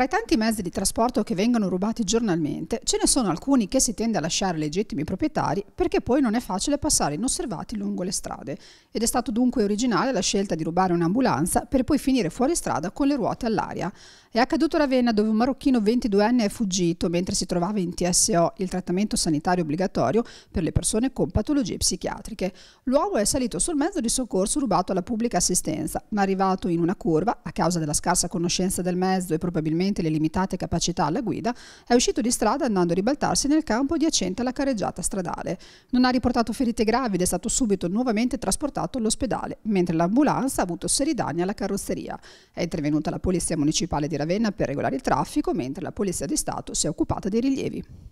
Tra i tanti mezzi di trasporto che vengono rubati giornalmente, ce ne sono alcuni che si tende a lasciare legittimi proprietari perché poi non è facile passare inosservati lungo le strade. Ed è stato dunque originale la scelta di rubare un'ambulanza per poi finire fuori strada con le ruote all'aria. È accaduto a Ravenna dove un marocchino 22enne è fuggito mentre si trovava in TSO, il trattamento sanitario obbligatorio per le persone con patologie psichiatriche. L'uomo è salito sul mezzo di soccorso rubato alla pubblica assistenza, ma arrivato in una curva, a causa della scarsa conoscenza del mezzo e probabilmente evidente le limitate capacità alla guida, è uscito di strada andando a ribaltarsi nel campo adiacente alla carreggiata stradale. Non ha riportato ferite gravi ed è stato subito nuovamente trasportato all'ospedale, mentre l'ambulanza ha avuto seri danni alla carrozzeria. È intervenuta la Polizia Municipale di Ravenna per regolare il traffico, mentre la Polizia di Stato si è occupata dei rilievi.